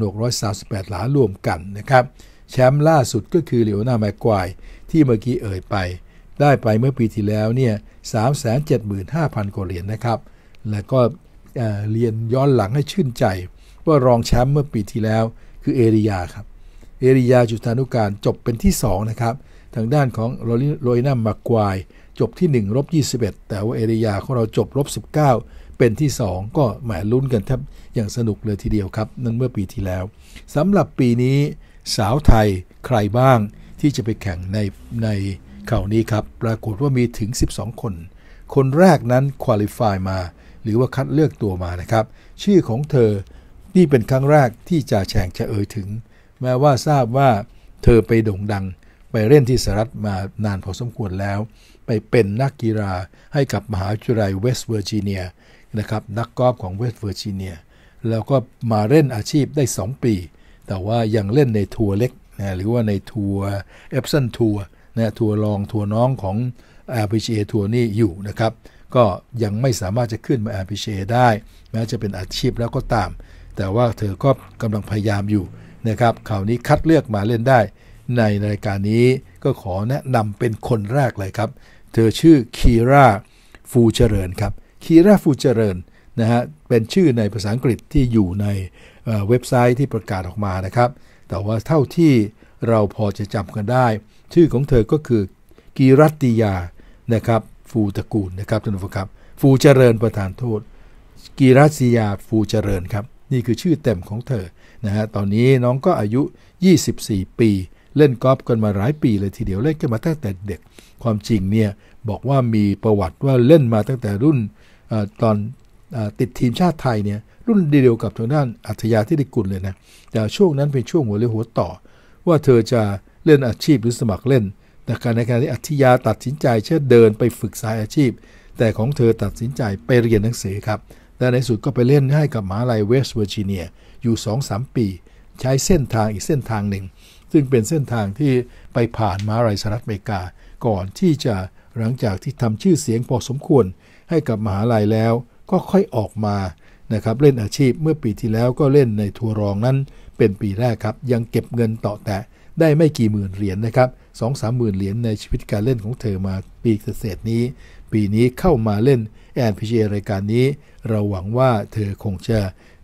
6,638หลารวมกันนะครับ แชมป์ล่าสุดก็คือเหลียวนาแมกควายที่เมื่อกี้เอ่ยไป ได้ไปเมื่อปีที่แล้วเนี่ย375,000กว่าเหรียญนนะครับ แล้วก็เรียนย้อนหลังให้ชื่นใจ ว่ารองแชมป์เมื่อปีที่แล้วคือเอริยาครับ เอริยาจุธานุการจบเป็นที่2นะครับทางด้านของโรยนามากควายจบที่1ลบ21 แต่ว่า เอริยาของเราจบลบ19 เป็นที่ 2 ก็หมายลุ้นกันแทบอย่างสนุกเลยทีเดียวครับนั่นเมื่อปีที่แล้วสำหรับปีนี้สาวไทยใครบ้าง ที่จะไปแข่งในในข่าวนี้ครับ ปรากฏว่ามีถึง 12 คน คนแรกนั้นคุริฟายมา หรือว่าคัดเลือกตัวมานะครับ ชื่อของเธอ นี่เป็นครั้งแรกที่จะแแฉงจะเอ่ยถึง แม้ว่าทราบว่าเธอไปโด่งดัง ไปเล่นที่สหรัฐมานานพอสมควรแล้วไปเป็นนักกีฬาให้กับมหาวิทยาลัยเวสต์เวอร์จิเนียนะครับนักกอล์ฟของเวสต์เวอร์จิเนียแล้วก็มาเล่นอาชีพได้ 2 ปี แต่ว่ายังเล่นในทัวร์เล็กนะหรือว่าในทัวร์เอฟซนทัวร์นะทัวร์รองทัวร์น้องของ RPGA ทัวร์นี่อยู่นะครับก็ยังไม่สามารถจะขึ้นมา RPGA ได้ แม้จะเป็นอาชีพแล้วก็ตาม แต่ว่าเธอก็กำลังพยายามอยู่นะครับคราวนี้คัดเลือกมาเล่นได้ ในรายการนี้ก็ขอแนะนำเป็นคนแรกเลยครับเธอชื่อคีราฟูเจริญครับคีราฟูเจริญนะฮะเป็นชื่อในภาษาอังกฤษที่อยู่ในเว็บไซต์ที่ประกาศออกมานะครับ แต่ว่าเท่าที่เราพอจะจำกันได้ ชื่อของเธอก็คือกีรัติยานะครับฟูตระกูลนะครับท่านผู้ชมครับฟูเจริญประธานโทษ กีรัติยาฟูเจริญครับ นี่คือชื่อเต็มของเธอนะฮะตอนนี้น้องก็อายุ 24 ปีเล่นกอล์ฟกันมาหลายปีเลย ทีเดียวเล่นกันมาตั้งแต่เด็กความจริงเนี่ยบอกว่ามีประวัติว่าเล่นมาตั้งแต่รุ่นอตอนอติดทีมชาติไทยเนี่ยรุ่นเดียวกับทางด้านอัธยาที่ได้กุลเลยนะแต่ช่วงนั้นเป็นช่วงหัวเรือหัวต่อ ว่าเธอจะเล่นอาชีพหรือสมัครเล่น แต่การในการที่อัธยาตัดสินใจเชื่อเดินไปฝึกสายอาชีพ แต่ของเธอตัดสินใจไปเรียนหนังสือครับและในสุดก็ไปเล่นให้กับมหาลัยเวสต์เวอร์จิเนียอยู่2-3 ปี ใช้เส้นทางอีกเส้นทางหนึ่งซึ่งเป็นเส้นทางที่ไปผ่าน มาลายสหรัฐอเมริกาก่อนที่จะหลังจากที่ทำชื่อเสียง พอสมควรให้กับมหาลัยแล้ว ก็ค่อยออกมานะครับเล่นอาชีพเมื่อปีที่แล้วก็เล่นในทัวร์รองนั้นเป็นปีแรกครับ ยังเก็บเงินต่อแตะได้ไม่กี่หมื่นเหรียญนนะครับสองสามหมื่นเหรียญในชีวิตการเล่นของเธอมาปีเศษนี้ปีนี้เข้ามาเล่นแอนพีเรายการนี้เราหวังว่าเธอคงจะ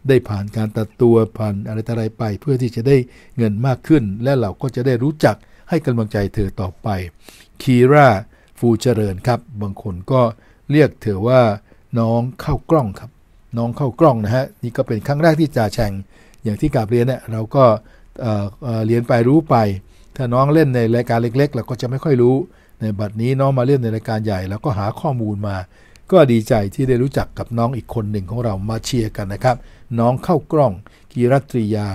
ได้ผ่านการตัดตัวผ่านอะไรอะไรไปเพื่อที่จะได้เงินมากขึ้น และเราก็จะได้รู้จักให้กำลังใจเธอต่อไป คีราฟูเจริญครับ บางคนก็เรียกเธอว่าน้องเข้ากล้องครับน้องเข้ากล้องนะฮะนี่ก็เป็นครั้งแรกที่จ่าแชง อย่างที่กาบเรียนเนี่ยเราก็เเรียนไปรู้ไป ถ้าน้องเล่นในรายการเล็กๆเราก็จะไม่ค่อยรู้ ในบัดนี้น้องมาเล่นในรายการใหญ่ แล้วก็หาข้อมูลมาก็ดีใจที่ได้รู้จักกับน้องอีกคนหนึ่งของเรามาเชียร์กันนะครับ น้องเข้ากล้องกีรัตริยา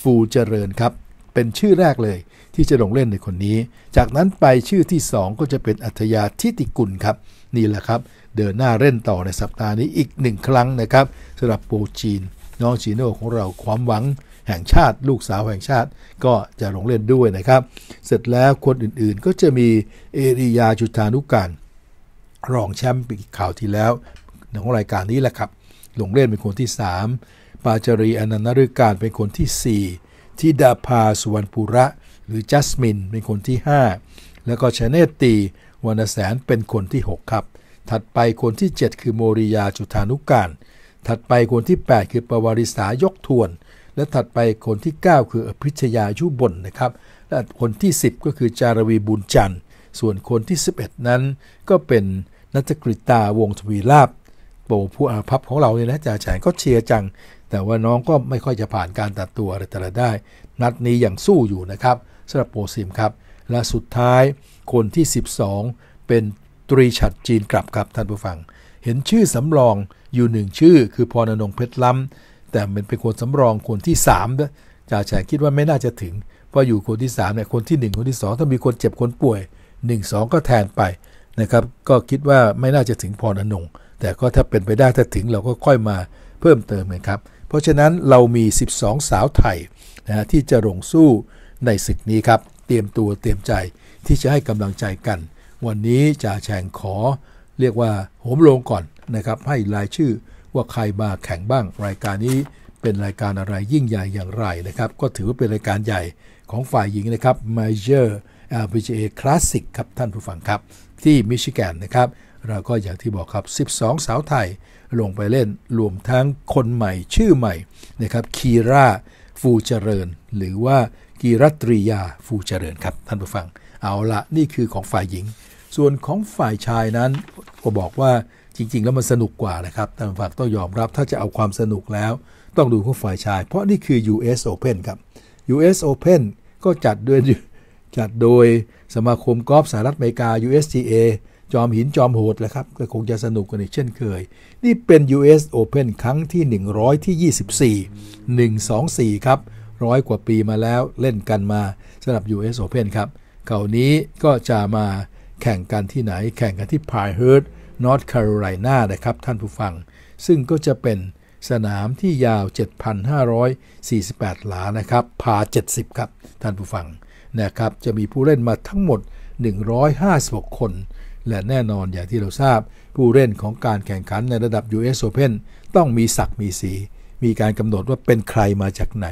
ฟูเจริญครับเป็นชื่อแรกเลยที่จะลงเล่นในคนนี้ จากนั้นไปชื่อที่ 2 ก็จะเป็นอัธยาทิติกุลครับ นี่แหละครับ เดินหน้าเล่นต่อในสัปดาห์นี้อีกหนึ่งครั้งนะครับสำหรับโปจีน น้องชีโน่ของเราความหวังแห่งชาติลูกสาวแห่งชาติ ก็จะลงเล่นด้วยนะครับ เสร็จแล้วคนอื่นๆก็จะมีเอริยาจุธานุการรองแชมป์ปข่าวที่แล้วของรายการนี้แหละครับลงเล่นเป็นคนที่ 3 ปาจารีอนันต์ฤกการเป็นคนที่ 4ทิดาภาสุวรรณปุระหรือจัสมินเป็นคนที่ 5 แล้วก็ชเนตตี วรรณแสนเป็นคนที่ 6 ครับ ถัดไปคนที่ 7 คือโมริยาจุธานุการถัดไปคนที่ 8 คือปวาริสายกทวน และถัดไปคนที่ 9 คืออภิชยายุบนนะครับ และคนที่ 10 ก็คือจารวีบุญจันทร์ ส่วนคนที่ 11 นั้นก็เป็นนัทกฤตาวงทวีลาบโปผู้อาภัพของเราเนี่ยนะจ่าแฉงก็เชียร์จัง แต่ว่าน้องก็ไม่ค่อยจะผ่านการตัดตัวอะไรแต่ละได้ นัดนี้อย่างสู้อยู่นะครับสำหรับโปซิมครับ และสุดท้ายคนที่ 12 เป็นตรีฉัดจีนกลับครับท่านผู้ฟัง เห็นชื่อสำรองอยู่หนึ่งชื่อคือพรนนงเพชรล้ำแต่ป็นเป็นคนสำรองคนที่ 3จ่าแฉงคิดว่าไม่น่าจะถึงเพราะอยู่คนที่3เนี่ยคนที่ 1 คนที่ 2 ถ้ามีคนเจ็บคนป่วย1 2ก็แทนไปนะครับ ก็คิดว่าไม่น่าจะถึงพรอนงแต่ก็ถ้าเป็นไปได้ถ้าถึงเราก็ค่อยมาเพิ่มเติมนะครับ เพราะฉะนั้นเรามี 12 สาวไทยนะที่จะลงสู้ในศึกนี้ครับ เตรียมตัวเตรียมใจที่จะให้กำลังใจกัน วันนี้จ่าแฉงขอ เรียกว่าโหมลงก่อนนะครับ ให้รายชื่อว่าใครมาแข่งบ้าง รายการนี้เป็นรายการอะไรยิ่งใหญ่อย่างไรนะครับ ก็ถือว่าเป็นรายการใหญ่ของฝ่ายหญิงนะครับ Major LPGA Classic ครับท่านผู้ฟังครับที่มิชิแกนนะครับ เราก็อย่างที่บอกครับ 12 สาวไทย ลงไปเล่นรวมทั้งคนใหม่ชื่อใหม่ นะครับคีราฟูเจริญหรือว่ากีรัตรียาฟูเจริญครับ ท่านผู้ฟัง เอาละนี่คือของฝ่ายหญิง ส่วนของฝ่ายชายนั้นก็บอกว่าจริงๆ แล้วมันสนุกกว่านะครับท่านผู้ฟังต้องยอมรับถ้าจะเอาความสนุกแล้วต้องดูของฝ่ายชาย เพราะนี่คือ US Open ครับ US Open ก็จัดด้วยจัดโดยสมาคมกอล์ฟสหรัฐอเมริกา USGA จอมหินจอมโหดแหละครับ ก็คงจะสนุกกันอีกเช่นเคย นี่เป็น US Open ครั้งที่ 100 ที่ 24 124 ครับร้อยกว่าปีมาแล้วเล่นกันมาสำหรับ US Open ครับเขานี้ก็จะมาแข่งกันที่ไหนแข่งกันที่ p i h u r t North Carolina นะครับท่านผู้ฟัง ซึ่งก็จะเป็นสนามที่ยาว 7,548 หลา นะครับ พา 70 ครับท่านผู้ฟังนะครับจะมีผู้เล่นมาทั้งหมด 156 คน และแน่นอนอย่างที่เราทราบผู้เล่นของการแข่งขันในระดับ US Open ต้องมีศักดิ์มีสี มีการกำหนดว่าเป็นใครมาจากไหน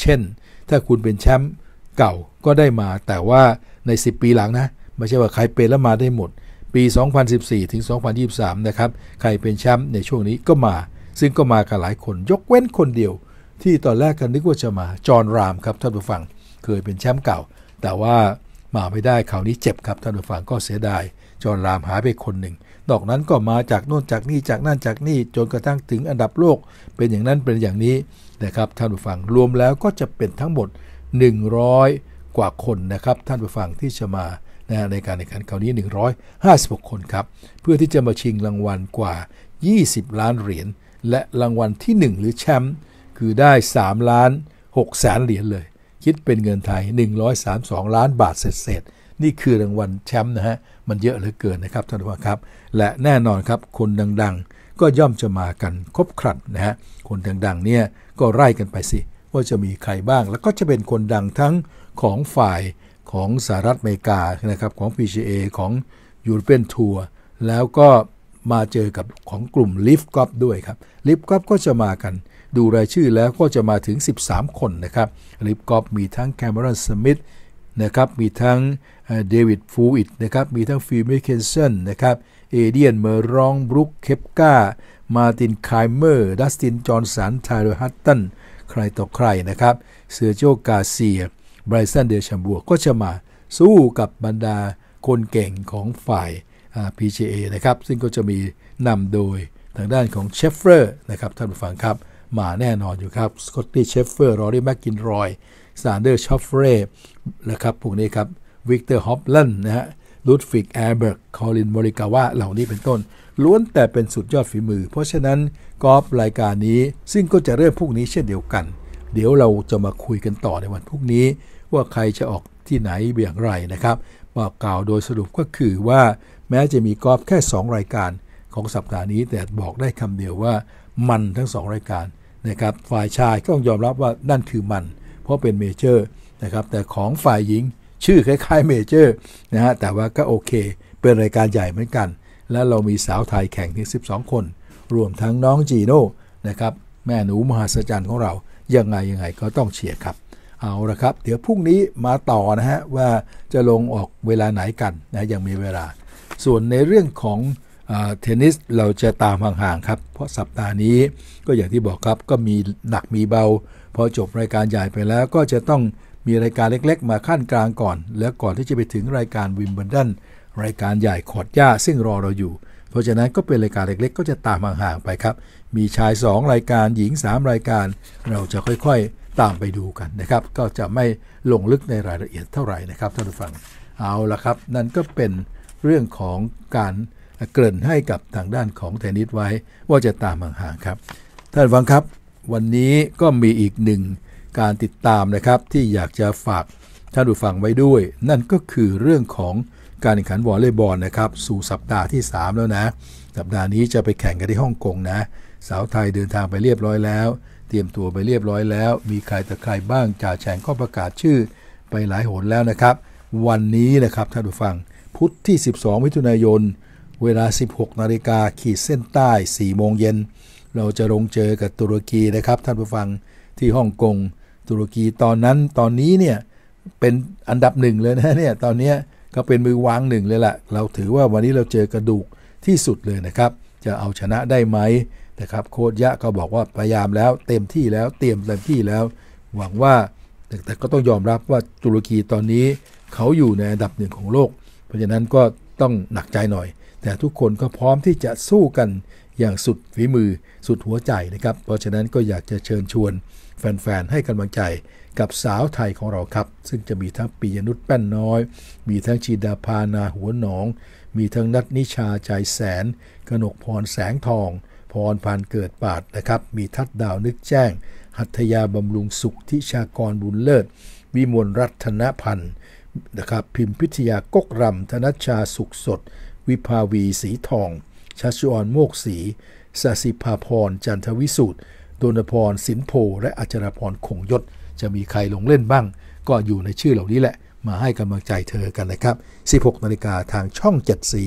เช่น ถ้าคุณเป็นแชมป์เก่าก็ได้มา แต่ว่าใน 10 ปีหลังนะไม่ใช่ว่าใครเป็นแล้วมาได้หมด ปี 2014 ถึง 2023 นะครับใครเป็นแชมป์ในช่วงนี้ก็มา ซึ่งก็มากันหลายคนยกเว้นคนเดียว ที่ตอนแรกกันนึกว่าจะมาจอร์นรามครับท่านผู้ฟังเคยเป็นแชมป์เก่า แต่ว่ามาไม่ได้คราวนี้เจ็บครับท่านผู้ฟังก็เสียดายจอร์รามหายไปคนหนึ่ง ดอกนั้นก็มาจากโน่นจากนี่จากนั่นจากนี่ จนกระทั่งถึงอันดับโลก เป็นอย่างนั้นเป็นอย่างนี้นะครับท่านผู้ฟัง รวมแล้วก็จะเป็นทั้งหมด 100 กว่าคนนะครับท่านผู้ฟังที่จะมาในการแข่งขันคราวนี้ 156 คนครับ เพื่อที่จะมาชิงรางวัลกว่า 20 ล้านเหรียญและรางวัลที่ 1 หรือแชมป์คือได้3ล้าน6แสนเหรียญเลยคิดเป็นเงินไทย 132 ล้านบาทเศษๆนี่คือรางวัลแชมป์นะฮะ มันเยอะเหลือเกินนะครับท่านผู้ชมครับ และแน่นอนครับ คนดังๆ ก็ย่อมจะมากันครบครันนะฮะ คนดังๆ เนี่ยก็ไล่กันไปสิ ว่าจะมีใครบ้าง แล้วก็จะเป็นคนดังทั้งของฝ่ายของสหรัฐอเมริกานะครับของ PGA ของย u โรเป a n นทัวร์แล้วก็มาเจอกับของกลุ่มลิฟกอฟด้วยครับลิฟกอฟก็จะมากันดูรายชื่อแล้วก็จะมาถึง 13 คนนะครับ ลิฟกอฟมีทั้งแคมรอนสมิธนะครับมีทั้งเดวิดฟูอิดนะครับมีทั้งฟิลเมเคนเซนนะครับเอเดียนเมอร์รองบรุกเคปกามาตินไคลเมอร์ดัสตินจอร์นสันไทเลอร์ฮัตตันใครต่อใครนะครับเซอร์โจกาเซียไบรซันเดชัมบัวก็จะมาสู้กับบรรดาคนเก่งของฝ่าย PGA นะครับซึ่งก็จะมีนำโดยทางด้านของเชฟเฟอร์นะครับท่านผู้ฟังครับมาแน่นอนอยู่ครับ สกอตตี้ เชฟเฟอร์ รอรี่แม็กกินรอย ซานเดอร์ ชอฟเร่นะครับพวกนี้ครับ วิกเตอร์ ฮอปลันนะฮะลูดฟิกแอร์เบิร์ก คอลินมอริกาวะเหล่านี้เป็นต้น ล้วนแต่เป็นสุดยอดฝีมือ เพราะฉะนั้นกอล์ฟรายการนี้ซึ่งก็จะเริ่มพรุ่งนี้เช่นเดียวกัน เดี๋ยวเราจะมาคุยกันต่อในวันพรุ่งนี้ ว่าใครจะออกที่ไหนอย่างไรนะครับ บอกกล่าวโดยสรุปก็คือว่าแม้จะมีกอล์ฟแค่2รายการของสัปดาห์นี้แต่บอกได้คำเดียวว่ามันทั้งสองรายการนะครับฝ่ายชายก็ต้องยอมรับว่านั่นคือมัน เพราะเป็นเมเจอร์นะครับแต่ของฝ่ายหญิงชื่อคล้ายๆเมเจอร์นะฮะแต่ว่าก็โอเค เป็นรายการใหญ่เหมือนกัน และเรามีสาวไทยแข่งถึง12 คน รวมทั้งน้องจีโน่นะครับแม่หนูมหาสจรรย์ของเรายังไง ยังไง ก็ต้องเชียร์ครับ เอาละครับ เดี๋ยวพรุ่งนี้มาต่อนะฮะ ว่าจะลงออกเวลาไหนกันนะยังมีเวลา ส่วนในเรื่องของเทนนิส เราจะตามห่างๆครับ เพราะสัปดาห์นี้ก็อย่างที่บอกครับก็มีหนักมีเบาพอจบรายการใหญ่ไปแล้วก็จะต้องมีรายการเล็กๆ มาขั้นกลางก่อน แล้วก่อนที่จะไปถึงรายการวิมเบิลดันรายการใหญ่ขอดย่าซึ่งรอเราอยู่ เพราะฉะนั้นก็เป็นรายการเล็กๆ ก็จะตามห่างๆไปครับ มีชาย 2 รายการหญิง 3 รายการ เราจะค่อยๆตามไปดูกันนะครับก็จะไม่ลงลึกในรายละเอียดเท่าไหร่นะครับท่านผู้ฟังเอาละครับนั่นก็เป็นเรื่องของการเกริ่นให้กับทางด้านของเทนนิสไว้ว่าจะตามห่างๆครับท่านฟังครับ วันนี้ก็มีอีกหนึ่ง การติดตามนะครับที่อยากจะฝากท่านผู้ฟังไว้ด้วยนั่นก็คือเรื่องของการแข่งขันวอลเลย์บอลนะครับ สู่สัปดาห์ที่ 3 แล้วนะ สัปดาห์นี้จะไปแข่งกันที่ฮ่องกงนะ สาวไทยเดินทางไปเรียบร้อยแล้ว เตรียมตัวไปเรียบร้อย แล้วมีใครแต่ใครบ้างจ่าแฉงก็ประกาศชื่อไปหลายโหนแล้วนะครับ วันนี้นะครับท่านผู้ฟังพุทธที่ 12มิถุนายนเวลา 16นาฬิกาขีดเส้นใต้4โมงเย็นเราจะลงเจอกับตุรกีนะครับท่านผู้ฟังที่ฮ่องกงตุรกีตอนนั้นตอนนี้เนี่ยเป็นอันดับหนึ่งเลยนะเนี่ยตอนนี้ก็เป็นมือวางหนึ่งเลยละเราถือว่าวันนี้เราเจอกระดูกที่สุดเลยนะครับจะเอาชนะได้ไหมนะครับโคดยะก็บอกว่าพยายามแล้วเต็มที่แล้วเตรียมเต็มที่แล้ว หวังว่าแตแต่ก็ต้องยอมรับว่าตุรกีตอนนี้ เขาอยู่ในอันดับหนึ่งของโลก เพราะฉะนั้นก็ต้องหนักใจหน่อยแต่ทุกคนก็พร้อมที่จะสู้กันอย่างสุดฝีมือสุดหัวใจนะครับ เพราะฉะนั้นก็อยากจะเชิญชวนแฟนๆ ให้กำลังใจกับสาวไทยของเราครับ ซึ่งจะมีทั้งปียนุ์แป้นน้อย มีทั้งชีดาพานาหัวหนอง มีทั้งนัทนิชาใจแสน กนกพรแสงทอง พรพันเกิดปาดนะครับ มีทัดดาวนึกแจ้ง หัตยาบำรุงสุขทิชากรบุญเลิศ วิมลรัตนพันธ์นะครับ พิมพิทยากกรำธนชาสุขสดวิภาวีสีทอง ชัชวนโมกสีสสิภาพรจันทวิสูตรดนพรสินโพ และอัจรพรคงยศ จะมีใครลงเล่นบ้าง ก็อยู่ในชื่อเหล่านี้แหละ มาให้กำลังใจเธอกัน นะครับ 16นาฬิกาทางช่อง 7 สี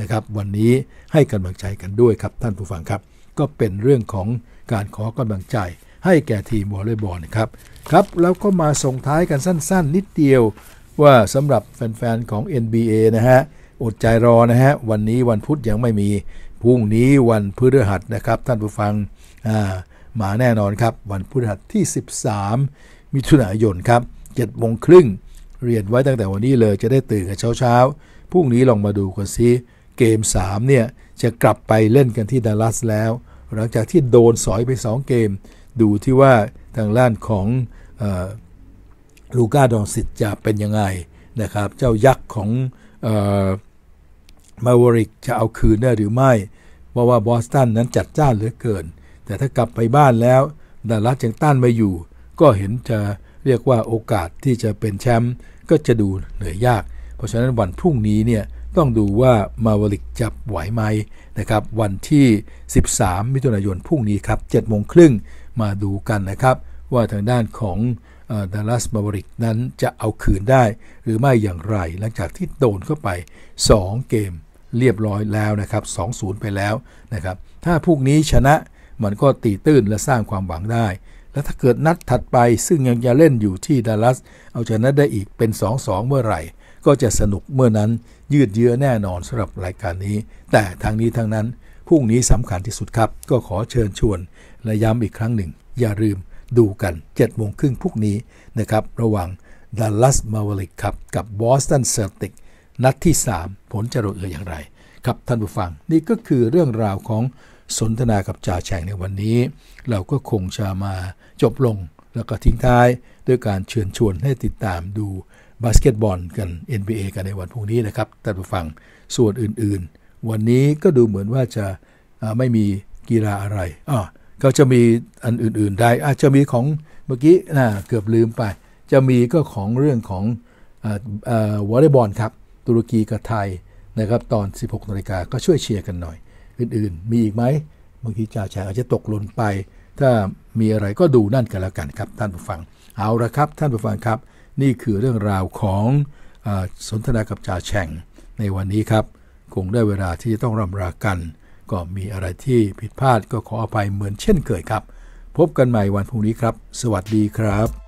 นะครับ วันนี้ให้กำลังใจกันด้วยครับท่านผู้ฟังครับ ก็เป็นเรื่องของการขอกำลังใจให้แก่ทีมวอลเลย์บอลนะครับครับ แล้วก็มาส่งท้ายกันสั้น ๆ นิดเดียว ว่าสำหรับแฟนๆของ NBA นะฮะอดใจรอนะฮะ วันนี้วันพุธยังไม่มีพรุ่งนี้วันพฤหัสนะครับท่านผู้ฟังมาแน่นอนครับ วันพฤหัสที่ 13 มิถุนายนครับ7โมงครึ่งเรียนไว้ตั้งแต่วันนี้เลยจะได้ตื่นกันเช้าๆพรุ่งนี้ลองมาดูกันซิเกม3เนี่ยจะกลับไปเล่นกันที่ดัลลัส แล้ว หลังจากที่โดนสอยไป 2 เกม ดูที่ว่าทางล้านของลูก้าดองสิทธิ์จะเป็นยังไงนะครับ เจ้ายักษ์ของมาวอริกจะเอาคืนได้หรือไม่เพราะว่าบอสตันนั้นจัดจ้านเหลือเกิน แต่ถ้ากลับไปบ้านแล้วดัลลัสยังต้านไม่อยู่ ก็เห็นจะเรียกว่าโอกาสที่จะเป็นแชมป์ก็จะดูเหนื่อยยาก เพราะฉะนั้นวันพรุ่งนี้เนี่ยต้องดูว่ามาวอริกจะไหวไหมนะครับวันที่ 13 มิถุนายนพรุ่งนี้ครับ7โมงครึ่งมาดูกันนะครับ ว่าทางด้านของดัลลัสมาวอริกนั้นจะเอาคืนได้หรือไม่อย่างไร หลังจากที่โดนเข้าไป 2 เกมเรียบร้อยแล้วนะครับ 2-0 ไปแล้วนะครับ ถ้าพวกนี้ชนะมันก็ตีตื้นและสร้างความหวังได้ แล้วถ้าเกิดนัดถัดไปซึ่งยังจะเล่นอยู่ที่ดัลลัส เอาชนะได้อีกเป็น 2-2 เมื่อไหร่ ก็จะสนุกเมื่อนั้นยืดเยื้อแน่นอนสำหรับรายการนี้ แต่ทางนี้ทางนั้นพรุ่งนี้สำคัญที่สุดครับ ก็ขอเชิญชวน และย้ำอีกครั้งหนึ่งอย่าลืมดูกัน7โมงครึ่งพรุ่งนี้นะครับระหว่างดัลลัสมาวลิกครับกับบอสตันเซอร์ติกนัดที่ 3 ผลจะรวดเอออย่างไรครับท่านผู้ฟังนี่ก็คือเรื่องราวของสนทนากับจ่าแฉ่งในวันนี้ เราก็คงจะมาจบลงแล้วก็ทิ้งท้ายด้วยการเชิญชวนให้ติดตามดูบาสเกตบอลกัน NBA กันในวันพรุ่งนี้นะครับท่านผู้ฟังส่วนอื่นๆ วันนี้ก็ดูเหมือนว่าจะไม่มีกีฬาอะไรอ๋อก็จะมีอันอื่นๆได้ อาจจะมีของเมื่อกี้น่าเกือบลืมไป จะมีก็ของเรื่องของวอลเลย์บอลครับตุรกีกับไทยนะครับตอน 16 นาฬิกาก็ช่วยเชียร์กันหน่อย อื่นๆ มีอีกไหมบางทีจ่าแฉอาจจะตกหล่นไป ถ้ามีอะไรก็ดูนั่นกันแล้วกันครับ ท่านผู้ฟัง เอาละครับ ท่านผู้ฟังครับ นี่คือเรื่องราวของอสนทนากับจ่าแฉงในวันนี้ครับ คงได้เวลาที่จะต้องรำรากัน ก็มีอะไรที่ผิดพลาดก็ขออภัยเหมือนเช่นเคยครับ พบกันใหม่วันพรุ่งนี้ครับ สวัสดีครับ